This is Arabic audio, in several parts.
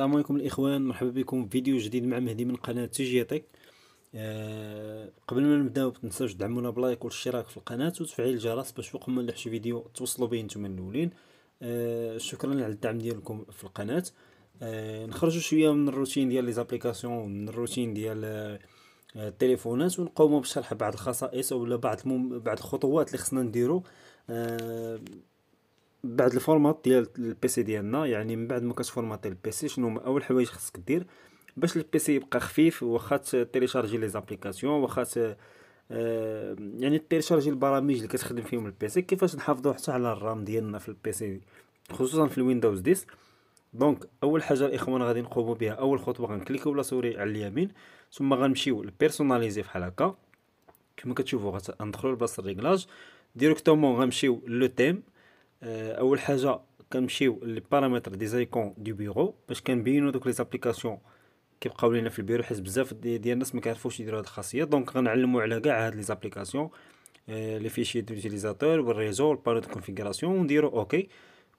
السلام عليكم الاخوان مرحبا بكم في فيديو جديد مع مهدي من قناه تيجيطي أه قبل ما نبداو تنساوش تدعمونا بلايك والاشتراك في القناه وتفعيل الجرس باش فوق ما نلحش فيديو توصلوا به نتوما الاولين أه شكرا على الدعم ديالكم في القناه أه نخرجوا شويه من الروتين ديال لي زابليكاسيون من الروتين ديال آه، التليفونات ونقوموا بشرح بعض الخصائص ولا بعض المم... بعض الخطوات اللي خصنا نديرو آه، بعد الفورمات ديال البيسي ديالنا يعني من بعد ما كتفورماتي البيسي شنو هما اول حوايج خصك دير باش البيسي يبقى خفيف واخا تيليشارجي لي زابليكاسيون واخا آه يعني تيليشارجي البرامج اللي كتخدم فيهم البيسي كيفاش نحافظوا حتى على الرام ديالنا في البيسي خصوصا في الويندوز 10 دونك اول حاجه الاخوان غادي نقوموا بها اول خطوه غنكليكو لا سوري على اليمين ثم غنمشيو لبيرسوناليزي بحال هكا كما كتشوفوا غندخلوا لبلاصه الريغلاج ديريكتومون غنمشيو لو تيم آه، اول حاجه كنمشيو للبارامتر دي زايكون دي بيرو باش كنبينو دوك لي زابليكاسيون كيبقاو لينا في البيرو حيت بزاف ديال الناس ما كيعرفوش يديروا هاد الخاصيه دونك غنعلمو على كاع هاد لي زابليكاسيون آه، لي فيشي دو دوتيليزاتور والريزو البارو دو كونفيغوراسيون ونديرو اوكي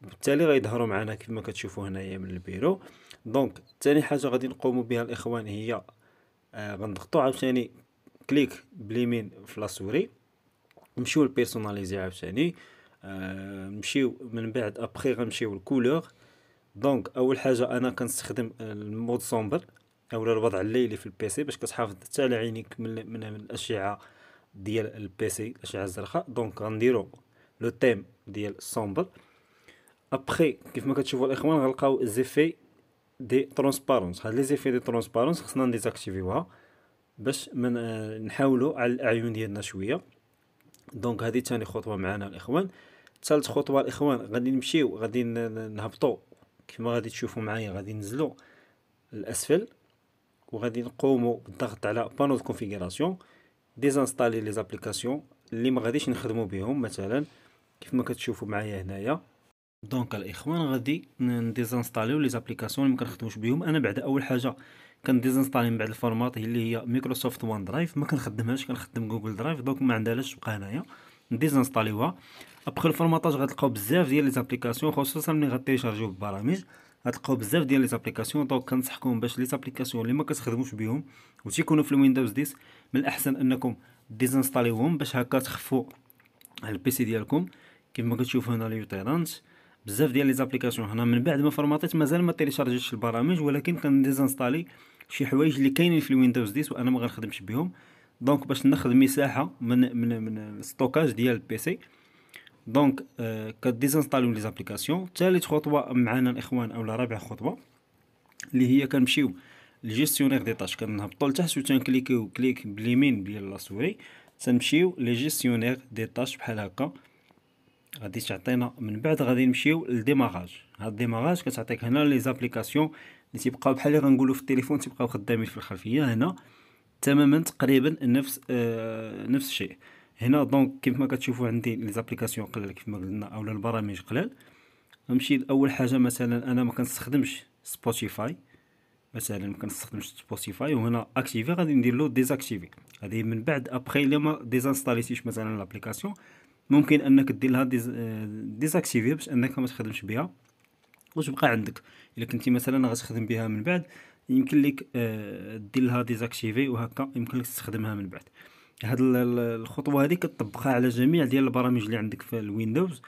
بالتالي غيظهروا معنا ما كتشوفوا هنايا من البيرو دونك ثاني حاجه غادي نقومو بها الاخوان هي آه عاوتاني كليك باليمين في لاسوري نمشيو لبيرسوناليزي عاوتاني نمشيو euh, من بعد ابخي غنمشيو الكولور دونك اول حاجه انا كنستخدم آه، المود سومبر اولا الوضع الليلي في البيسي باش كتحافظ حتى على عينيك من, من الاشعه ديال البيسي الاشعه الزرقاء دونك غنديرو لو تيم ديال السومبر ابخي كيف ما كتشوفوا الاخوان غنلقاو زيفي دي ترونسبارونس هاد لي زيفي دي ترونسبارونس خصنا نديزاكتيفيوها باش من آه، نحاولوا على الاعين ديالنا شويه دونك هذه ثاني خطوه معنا الاخوان ثالث خطوه الاخوان غادي نمشيو غادي نهبطوا كما غادي تشوفوا معايا غادي ننزلوا للاسفل وغادي نقوموا بالضغط على بانو دو كونفيغوراسيون ديزانستالي لي زابليكاسيون اللي ما غاديش نخدموا بهم مثلا كيف ما كتشوفوا معايا هنايا دونك الاخوان غادي نديزانستاليو لي زابليكاسيون اللي ما كنخدموش بهم انا بعد اول حاجه كنديزانستالي من بعد الفورمات اللي هي مايكروسوفت وان درايف ما كنخدمهاش كنخدم جوجل درايف دونك ما عندهاش تبقى هنايا نديزانستاليوها ابخي الفورماطاج غتلقاو بزاف ديال لي زابليكاسيون خصوصا ملي غتيشارجيو ببرامج غتلقاو بزاف ديال لي زابليكاسيون دونك كنصحكم باش لي زابليكاسيون اللي ما كتخدموش بهم و تيكونوا في الويندوز 10 من الاحسن انكم ديزنستاليوهم باش هكا تخفوا على البيسي ديالكم كما كتشوفوا هنا لي يوتيرانت بزاف ديال لي زابليكاسيون هنا من بعد ما فورماطيت مازال ما تيليشارجيتش البرامج ولكن كنديزانستالي شي حوايج اللي كاينين في الويندوز 10 وانا ما غنخدمش بهم دونك باش ناخذ مساحه من من من ستوكاج ديال البيسي دونك آه كديزانستالي لي زابليكاسيون ثالث خطوه معنا الاخوان اولا رابع خطوه اللي هي كنمشيو لجيستيونير دي تاش كنهبطو لتحت و تنكليكيو كليك باليمين ديال لاسوري تنمشيو لجيستيونير دي تاش بحال هكا غادي تعطينا من بعد غادي نمشيو للديماغاج هاد الديماغاج كتعطيك هنا لي زابليكاسيون اللي تيبقاو بحال اللي غنقولوا في التليفون تيبقاو خدامين في الخلفيه هنا تماما تقريبا نفس آه نفس الشيء هنا دونك كيف ما كتشوفوا عندي لي زابليكاسيون قلال كيف ما قلنا اولا البرامج قلال نمشي لاول حاجه مثلا انا ما كنستخدمش سبوتيفاي مثلا ما كنستخدمش سبوتيفاي وهنا اكتيفي غادي ندير له ديزاكتيفي هذه من بعد ابخي لما ديزانستاليتيش مثلا لابليكاسيون ممكن انك دير لها ديزاكتيفي آه، باش انك ما تخدمش بها وتبقى عندك الا كنتي مثلا غتخدم بها من بعد يمكن لك آه، دير لها ديزاكتيفي وهكا يمكن لك تستخدمها من بعد هاد الخطوه هذه كتطبقها على جميع ديال البرامج اللي عندك في الويندوز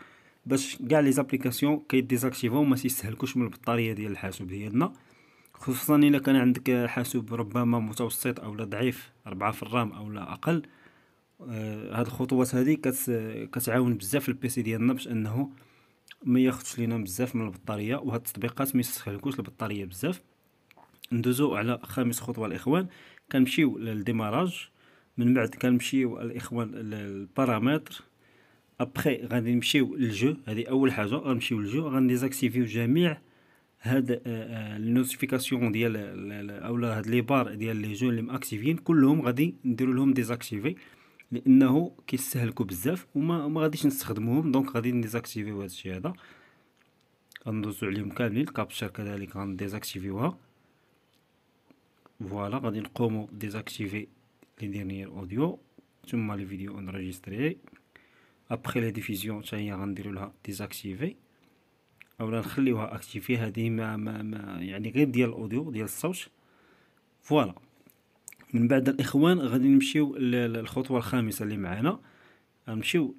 باش كاع لي زابليكاسيون كيديزاكتيفو وما تيستهلكوش من البطاريه ديال الحاسوب ديالنا خصوصا الا كان عندك حاسوب ربما متوسط او ضعيف 4 في الرام او لا اقل آه، هاد الخطوات هادي كت كتعاون بزاف البيسي ديالنا باش انه ما ياخذش لينا بزاف من البطاريه وهاد التطبيقات ما يستهلكوش البطاريه بزاف ندوزو على خامس خطوه الاخوان كنمشيو للديماراج من بعد كنمشيو الاخوان للبارامتر ابخي غادي نمشيو للجو هذه اول حاجه غنمشيو للجو غنديزاكتيفيو جميع هاد آه، آه، النوتيفيكاسيون ديال اولا هاد لي بار ديال لي جو اللي ماكتيفين كلهم غادي نديرو لهم ديزاكتيفي لانه كيستهلكوا بزاف وما ما غاديش نستخدموهم دونك غادي نديزاكتيفيو هذا الشيء هذا غندوزو عليهم كاملين الكابشر كذلك غنديزاكتيفيوها فوالا غادي نقومو ديزاكتيفي لي ديرنيير اوديو ثم لي فيديو انريجستري ابخي لا ديفيزيون حتى هي غنديرو لها ديزاكتيفي اولا نخليوها اكتيفي هذه ما, ما, ما يعني غير ديال الاوديو ديال الصوت فوالا من بعد الاخوان غادي نمشيو للخطوه الخامسه اللي معانا غنمشيو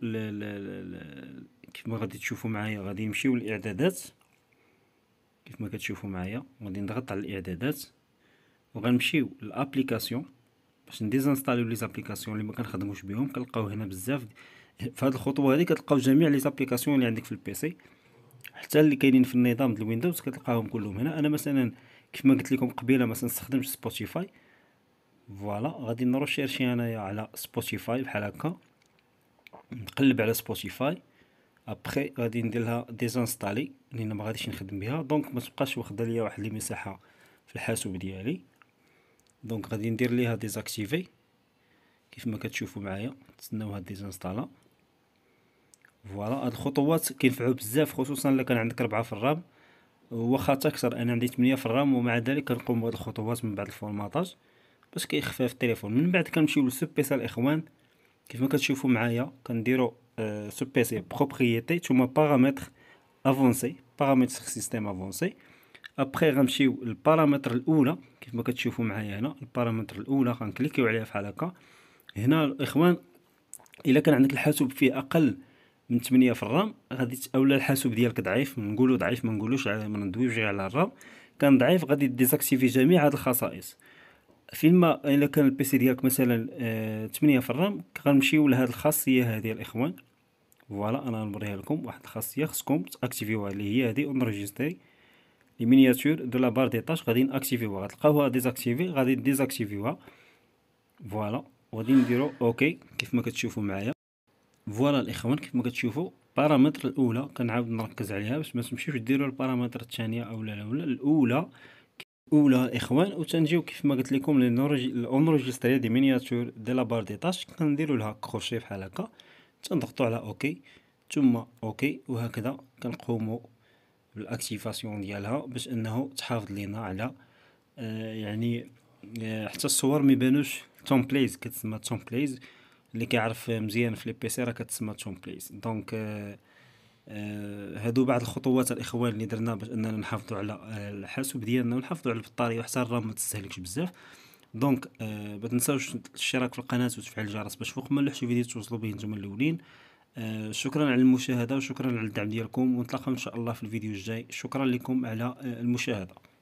كيف ما غادي تشوفوا معايا غادي نمشيو للاعدادات كيف ما كتشوفوا معايا غادي نضغط على الاعدادات وغنمشيو للابليكاسيون باش نديزانستاليو لي زابليكاسيون اللي ما كنخدموش بهم كنلقاو هنا بزاف في هذه الخطوه هذه كتلقاو جميع لي زابليكاسيون اللي عندك في البيسي حتى اللي كاينين في النظام ديال ويندوز كتلقاهم كلهم هنا انا مثلا كيف ما قلت لكم قبيله ما نستخدمش سبوتيفاي فوالا غادي نروشيرشي شيرشي انايا على سبوتيفاي بحال هكا نقلب على سبوتيفاي ابخي غادي ندير لها ديزانستالي لان ما غاديش نخدم بها دونك ما تبقاش واخده ليا واحد المساحه في الحاسوب ديالي دونك غادي ندير ليها ديزاكتيفي كيف ما كتشوفوا معايا نتسناو هاد ديزانستالا فوالا هاد الخطوات كينفعوا بزاف خصوصا الا كان عندك ربعة في الرام واخا تكثر انا عندي 8 في الرام ومع ذلك كنقوم بهاد الخطوات من بعد الفورماطاج باش كيخفى في التليفون من بعد كنمشيو لسوبيسا الاخوان كيف ما كتشوفوا معايا كنديرو أه سوبيسي بروبريتي ثم بارامتر افونسي بارامتر سيستيم افونسي ابخي غنمشيو للبارامتر الاولى كيف ما كتشوفوا معايا هنا البارامتر الاولى غنكليكيو عليها بحال هكا هنا الاخوان الا كان عندك الحاسوب فيه اقل من 8 في الرام غادي اولا الحاسوب ديالك ضعيف نقولوا ضعيف ما نقولوش ما ندويوش على الرام كان ضعيف غادي ديزاكتيفي جميع هاد الخصائص فيما يعني الا كان البيسي ديالك مثلا آه 8 في الرام غنمشيو لهاد الخاصيه هذه الاخوان فوالا انا غنوريها لكم واحد الخاصيه خصكم تاكتيفيوها اللي هي هذه اونريجستري لي مينياتور دو لا بار دي طاش غادي ناكتيفيوها غتلقاوها ديزاكتيفي غادي ديزاكتيفيوها فوالا وغادي نديرو اوكي كيف ما كتشوفوا معايا فوالا الاخوان كيف ما كتشوفوا البارامتر الاولى كنعاود نركز عليها باش ما تمشيوش ديروا البارامتر الثانيه لا اولا الاولى اولا الاخوان وتنجيو كيف ما قلت لكم لونرجستري دي مينياتور دي لا بار دي طاش كنديروا لها كروشي بحال هكا تنضغطوا على اوكي ثم اوكي وهكذا كنقوموا بالاكتيفاسيون ديالها باش انه تحافظ لينا على آه يعني آه حتى الصور ما يبانوش تومبليز كتسمى تومبليز اللي كيعرف مزيان في لي بيسي راه كتسمى تومبليز دونك آه آه، هادو بعض الخطوات الاخوان اللي درنا باش اننا نحافظوا على آه، الحاسوب ديالنا ونحافظوا على البطاريه وحتى الرام ما تستهلكش بزاف دونك آه تنساوش الاشتراك في القناه وتفعيل الجرس باش فوق ما نلوحش فيديو توصلوا به نتوما الاولين آه شكرا على المشاهده وشكرا على الدعم ديالكم ونتلاقاو ان شاء الله في الفيديو الجاي شكرا لكم على آه، المشاهده